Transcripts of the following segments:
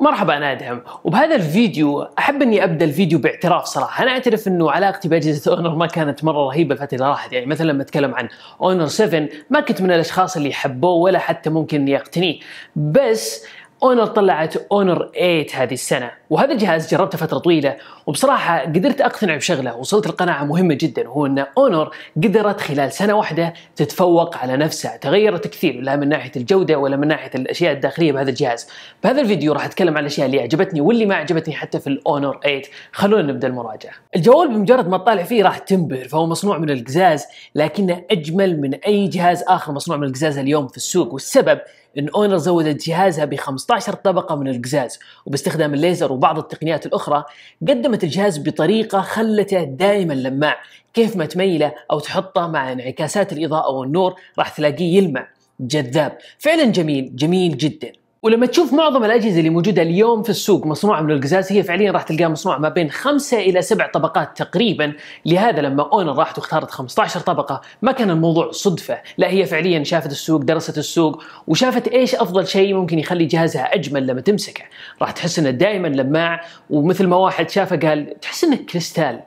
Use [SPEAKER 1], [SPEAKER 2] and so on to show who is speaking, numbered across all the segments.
[SPEAKER 1] مرحبا انا ادهم وبهذا الفيديو احب اني ابدا الفيديو باعتراف صراحه انا اعترف انه علاقتي باجهزه اونر ما كانت مره رهيبه الفتره اللي راحت يعني مثلا لما اتكلم عن اونر 7 ما كنت من الاشخاص اللي يحبوه ولا حتى ممكن اني اقتنيه بس اونر طلعت اونر 8 هذه السنه وهذا الجهاز جربته فتره طويله وبصراحه قدرت اقتنع بشغله وصلت لقناعه مهمه جدا وهو ان اونر قدرت خلال سنه واحده تتفوق على نفسها تغيرت كثير لا من ناحيه الجوده ولا من ناحيه الاشياء الداخليه بهذا الجهاز بهذا الفيديو راح اتكلم عن الاشياء اللي عجبتني واللي ما عجبتني حتى في الاونر 8 خلونا نبدا المراجعه الجوال بمجرد ما تطالع فيه راح تنبهر فهو مصنوع من القزاز لكنه اجمل من اي جهاز اخر مصنوع من القزاز اليوم في السوق والسبب ان اونر زودت جهازها ب 15 طبقه من القزاز وباستخدام الليزر وبعض التقنيات الاخرى قدمت الجهاز بطريقه خلته دائما لماع كيف ما تميله او تحطه مع انعكاسات الاضاءه والنور راح تلاقيه يلمع جذاب فعلا جميل جميل جدا ولما تشوف معظم الاجهزه اللي موجوده اليوم في السوق مصنوعه من القزاز هي فعليا راح تلقاها مصنوعه ما بين خمسه الى سبع طبقات تقريبا، لهذا لما اونر راحت واختارت 15 طبقه ما كان الموضوع صدفه، لا هي فعليا شافت السوق، درست السوق، وشافت ايش افضل شيء ممكن يخلي جهازها اجمل لما تمسكه، راح تحس انه دائما لماع ومثل ما واحد شافه قال تحس انك كريستال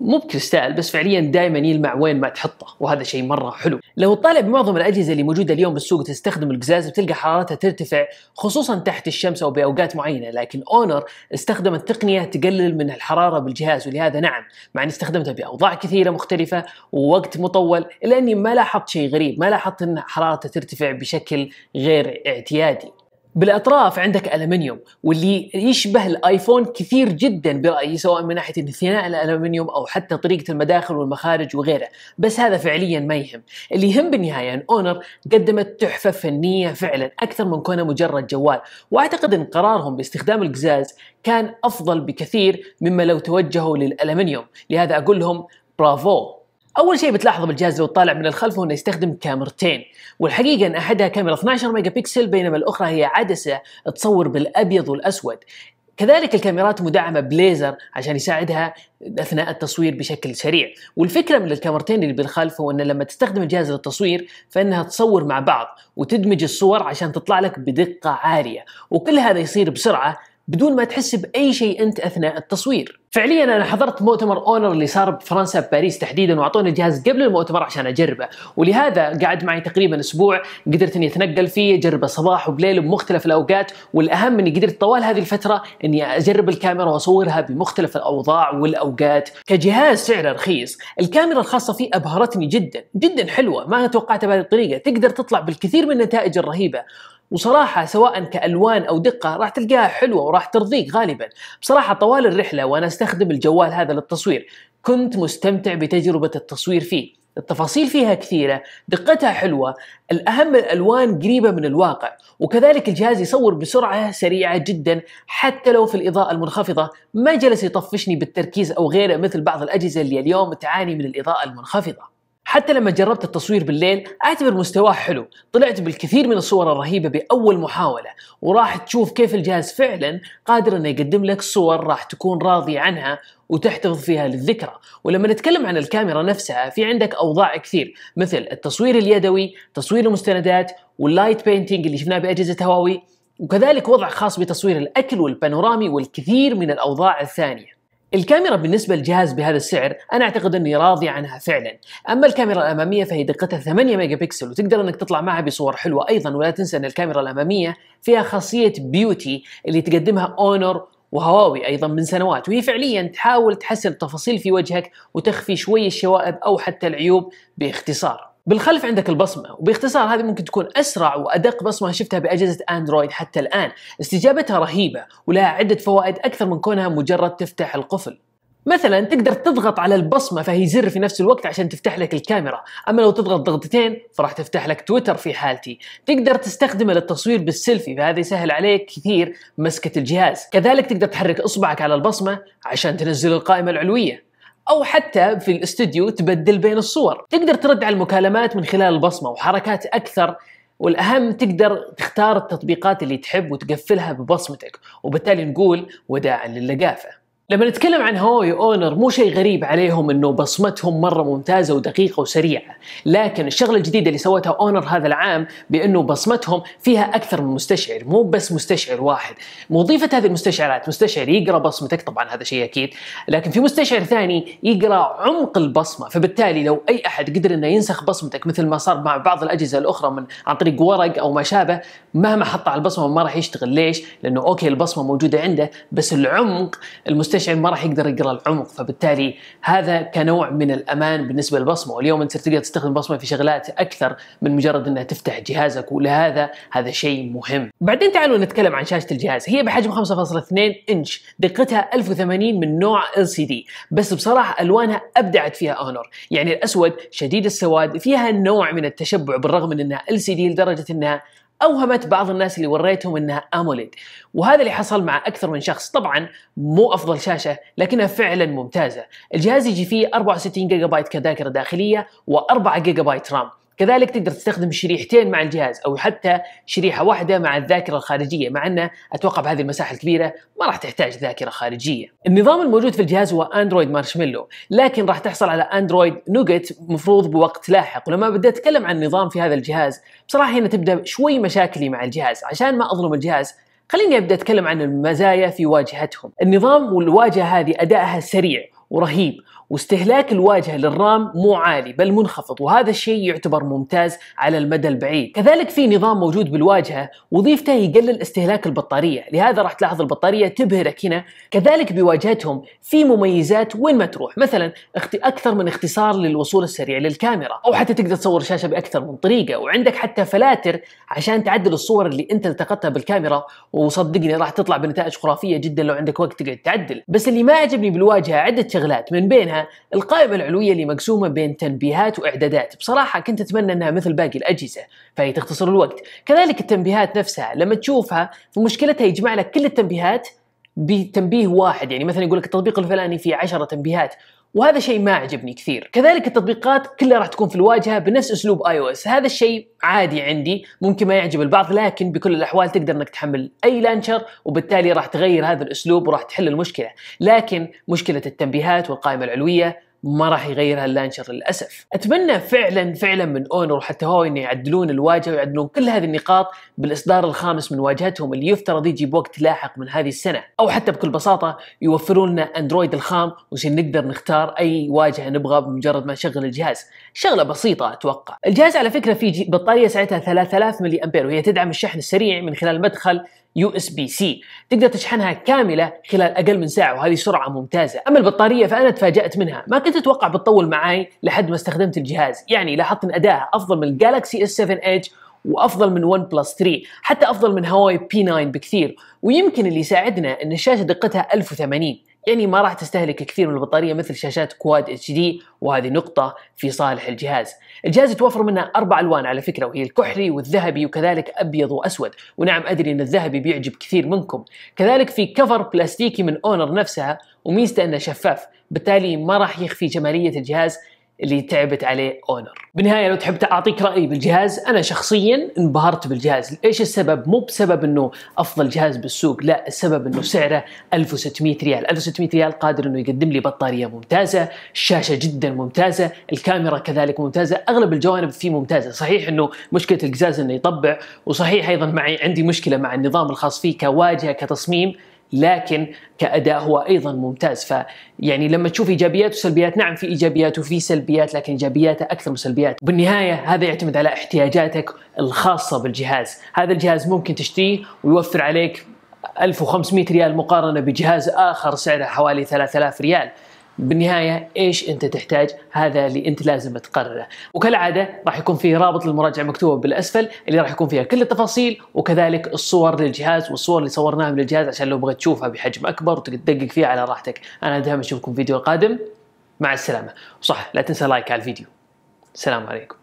[SPEAKER 1] مو بكريستال بس فعليا دائما يلمع وين ما تحطه وهذا شيء مره حلو لو تطالع بمعظم الاجهزه اللي موجوده اليوم بالسوق تستخدم القزاز بتلقى حرارتها ترتفع خصوصا تحت الشمس او باوقات معينه لكن اونر استخدمت تقنيه تقلل من الحراره بالجهاز ولهذا نعم مع اني استخدمتها باوضاع كثيره مختلفه ووقت مطول الا اني ما لاحظت شيء غريب ما لاحظت ان حرارتها ترتفع بشكل غير اعتيادي بالاطراف عندك المنيوم واللي يشبه الايفون كثير جدا برايي سواء من ناحيه انثناء الالمنيوم او حتى طريقه المداخل والمخارج وغيره، بس هذا فعليا ما يهم، اللي يهم بالنهايه ان اونر قدمت تحفه فنيه فعلا اكثر من كونه مجرد جوال، واعتقد ان قرارهم باستخدام القزاز كان افضل بكثير مما لو توجهوا للالمنيوم، لهذا اقول لهم برافو اول شيء بتلاحظه بالجهاز لو طالع من الخلف هو انه يستخدم كاميرتين والحقيقه ان احدها كاميرا 12 ميجا بكسل بينما الاخرى هي عدسه تصور بالابيض والاسود كذلك الكاميرات مدعمة بليزر عشان يساعدها أثناء التصوير بشكل سريع والفكرة من الكاميرتين اللي بالخلف هو أن لما تستخدم الجهاز للتصوير فإنها تصور مع بعض وتدمج الصور عشان تطلع لك بدقة عالية وكل هذا يصير بسرعة بدون ما تحس باي شيء انت اثناء التصوير فعليا انا حضرت مؤتمر اونر اللي صار بفرنسا بباريس تحديدا واعطوني جهاز قبل المؤتمر عشان اجربه ولهذا قعد معي تقريبا اسبوع قدرت اني اتنقل فيه اجربه صباح وبليل بمختلف الاوقات والاهم اني قدرت طوال هذه الفتره اني اجرب الكاميرا واصورها بمختلف الاوضاع والاوقات كجهاز سعره رخيص الكاميرا الخاصه فيه ابهرتني جدا جدا حلوه ما توقعتها بهذه الطريقه تقدر تطلع بالكثير من النتائج الرهيبه وصراحة سواء كألوان أو دقة راح تلقاها حلوة وراح ترضيك غالبا بصراحة طوال الرحلة وأنا أستخدم الجوال هذا للتصوير كنت مستمتع بتجربة التصوير فيه التفاصيل فيها كثيرة دقتها حلوة الأهم الألوان قريبة من الواقع وكذلك الجهاز يصور بسرعة سريعة جدا حتى لو في الإضاءة المنخفضة ما جلس يطفشني بالتركيز أو غيره مثل بعض الأجهزة اللي اليوم تعاني من الإضاءة المنخفضة حتى لما جربت التصوير بالليل اعتبر مستواه حلو طلعت بالكثير من الصور الرهيبه باول محاوله وراح تشوف كيف الجهاز فعلا قادر انه يقدم لك صور راح تكون راضي عنها وتحتفظ فيها للذكرى ولما نتكلم عن الكاميرا نفسها في عندك أوضاع كثير مثل التصوير اليدوي تصوير المستندات واللايت بينتينج اللي شفناه بأجهزة هواوي وكذلك وضع خاص بتصوير الأكل والبانورامي والكثير من الأوضاع الثانية الكاميرا بالنسبة للجهاز بهذا السعر أنا أعتقد أني راضي عنها فعلا أما الكاميرا الأمامية فهي دقتها 8 ميجا بكسل وتقدر أنك تطلع معها بصور حلوة أيضا ولا تنسى أن الكاميرا الأمامية فيها خاصية بيوتي اللي تقدمها أونر وهواوي ايضا من سنوات وهي فعليا تحاول تحسن التفاصيل في وجهك وتخفي شوي الشوائب او حتى العيوب باختصار بالخلف عندك البصمة وباختصار هذه ممكن تكون أسرع وأدق بصمة شفتها بأجهزة أندرويد حتى الآن استجابتها رهيبة ولها عدة فوائد أكثر من كونها مجرد تفتح القفل مثلا تقدر تضغط على البصمة فهي زر في نفس الوقت عشان تفتح لك الكاميرا أما لو تضغط ضغطتين فراح تفتح لك تويتر في حالتي تقدر تستخدمه للتصوير بالسيلفي فهذا يسهل عليك كثير مسكة الجهاز كذلك تقدر تحرك إصبعك على البصمة عشان تنزل القائمة العلوية او حتى في الاستوديو تبدل بين الصور تقدر ترد على المكالمات من خلال البصمه وحركات اكثر والاهم تقدر تختار التطبيقات اللي تحب وتقفلها ببصمتك وبالتالي نقول وداعا للقافه لما نتكلم عن هواوي اونر مو شيء غريب عليهم انه بصمتهم مره ممتازه ودقيقه وسريعه، لكن الشغله الجديده اللي سوتها اونر هذا العام بانه بصمتهم فيها اكثر من مستشعر، مو بس مستشعر واحد، مضيفه هذه المستشعرات، مستشعر يقرا بصمتك طبعا هذا شيء اكيد، لكن في مستشعر ثاني يقرا عمق البصمه، فبالتالي لو اي احد قدر انه ينسخ بصمتك مثل ما صار مع بعض الاجهزه الاخرى من عن طريق ورق او ما شابه، مهما حط على البصمه ما راح يشتغل، ليش؟ لانه اوكي البصمه موجوده عنده بس العمق المستشعر المستشعر ما راح يقدر يقرا العمق فبالتالي هذا كنوع من الامان بالنسبه للبصمه واليوم انت تقدر تستخدم البصمه في شغلات اكثر من مجرد انها تفتح جهازك ولهذا هذا شيء مهم. بعدين تعالوا نتكلم عن شاشه الجهاز هي بحجم 5.2 انش دقتها 1080 من نوع ال سي دي بس بصراحه الوانها ابدعت فيها اونر يعني الاسود شديد السواد فيها نوع من التشبع بالرغم من انها ال سي دي لدرجه انها اوهمت بعض الناس اللي وريتهم انها اموليد وهذا اللي حصل مع اكثر من شخص طبعا مو افضل شاشه لكنها فعلا ممتازه الجهاز يجي فيه 64 جيجا بايت كذاكره داخليه و4 جيجا بايت رام كذلك تقدر تستخدم شريحتين مع الجهاز او حتى شريحه واحده مع الذاكره الخارجيه مع ان اتوقع بهذه المساحه الكبيره ما راح تحتاج ذاكره خارجيه. النظام الموجود في الجهاز هو اندرويد مارشميلو لكن راح تحصل على اندرويد نوجت مفروض بوقت لاحق ولما بدي اتكلم عن النظام في هذا الجهاز بصراحه هنا تبدا شوي مشاكلي مع الجهاز عشان ما اظلم الجهاز خليني ابدا اتكلم عن المزايا في واجهتهم. النظام والواجهه هذه ادائها سريع ورهيب واستهلاك الواجهة للرام مو عالي بل منخفض وهذا الشيء يعتبر ممتاز على المدى البعيد كذلك في نظام موجود بالواجهة وظيفته يقلل استهلاك البطارية لهذا راح تلاحظ البطارية تبهرك هنا كذلك بواجهتهم في مميزات وين ما تروح مثلا أكثر من اختصار للوصول السريع للكاميرا أو حتى تقدر تصور شاشة بأكثر من طريقة وعندك حتى فلاتر عشان تعدل الصور اللي أنت التقطتها بالكاميرا وصدقني راح تطلع بنتائج خرافية جدا لو عندك وقت تقعد تعدل بس اللي ما عجبني بالواجهة عدة شغلات من بينها القائمة العلوية اللي مقسومة بين تنبيهات وإعدادات بصراحة كنت أتمنى أنها مثل باقي الأجهزة فهي تختصر الوقت كذلك التنبيهات نفسها لما تشوفها فمشكلتها يجمع لك كل التنبيهات بتنبيه واحد يعني مثلا يقول لك التطبيق الفلاني فيه عشرة تنبيهات وهذا شيء ما عجبني كثير كذلك التطبيقات كلها راح تكون في الواجهه بنفس اسلوب اي او اس هذا الشيء عادي عندي ممكن ما يعجب البعض لكن بكل الاحوال تقدر انك تحمل اي لانشر وبالتالي راح تغير هذا الاسلوب وراح تحل المشكله لكن مشكله التنبيهات والقائمه العلويه ما راح يغيرها اللانشر للاسف اتمنى فعلا فعلا من اونر وحتى هو انه يعدلون الواجهه ويعدلون كل هذه النقاط بالاصدار الخامس من واجهتهم اللي يفترض يجي بوقت لاحق من هذه السنه او حتى بكل بساطه يوفرون لنا اندرويد الخام وش نقدر نختار اي واجهه نبغى بمجرد ما نشغل الجهاز شغله بسيطه اتوقع الجهاز على فكره في بطاريه سعتها 3000 ملي امبير وهي تدعم الشحن السريع من خلال مدخل يو اس بي سي تقدر تشحنها كامله خلال اقل من ساعه وهذه سرعه ممتازه اما البطاريه فانا تفاجات منها ما كنت اتوقع بتطول معاي لحد ما استخدمت الجهاز يعني لاحظت ان اداها افضل من الجالكسي اس 7 ايدج وافضل من ون بلس 3 حتى افضل من هواوي بي 9 بكثير ويمكن اللي يساعدنا ان الشاشه دقتها 1080 يعني ما راح تستهلك كثير من البطاريه مثل شاشات كواد اتش دي وهذه نقطه في صالح الجهاز. الجهاز يتوفر منه اربع الوان على فكره وهي الكحلي والذهبي وكذلك ابيض واسود، ونعم ادري ان الذهبي بيعجب كثير منكم. كذلك في كفر بلاستيكي من اونر نفسها وميزته انه شفاف، بالتالي ما راح يخفي جماليه الجهاز اللي تعبت عليه اونر بالنهايه لو تحب اعطيك رايي بالجهاز انا شخصيا انبهرت بالجهاز ايش السبب مو بسبب انه افضل جهاز بالسوق لا السبب انه سعره 1600 ريال 1600 ريال قادر انه يقدم لي بطاريه ممتازه الشاشه جدا ممتازه الكاميرا كذلك ممتازه اغلب الجوانب فيه ممتازه صحيح انه مشكله القزاز انه يطبع وصحيح ايضا معي عندي مشكله مع النظام الخاص فيه كواجهه كتصميم لكن كاداء هو ايضا ممتاز فيعني لما تشوف ايجابيات وسلبيات نعم في ايجابيات وفي سلبيات لكن ايجابياته اكثر من سلبيات بالنهايه هذا يعتمد على احتياجاتك الخاصه بالجهاز هذا الجهاز ممكن تشتريه ويوفر عليك 1500 ريال مقارنه بجهاز اخر سعره حوالي 3000 ريال بالنهاية إيش أنت تحتاج هذا اللي أنت لازم تقرره وكالعادة راح يكون في رابط للمراجعة مكتوبة بالأسفل اللي راح يكون فيها كل التفاصيل وكذلك الصور للجهاز والصور اللي صورناها من الجهاز عشان لو بغيت تشوفها بحجم أكبر وتدقق فيها على راحتك أنا دائما أشوفكم فيديو قادم مع السلامة وصح لا تنسى لايك على الفيديو السلام عليكم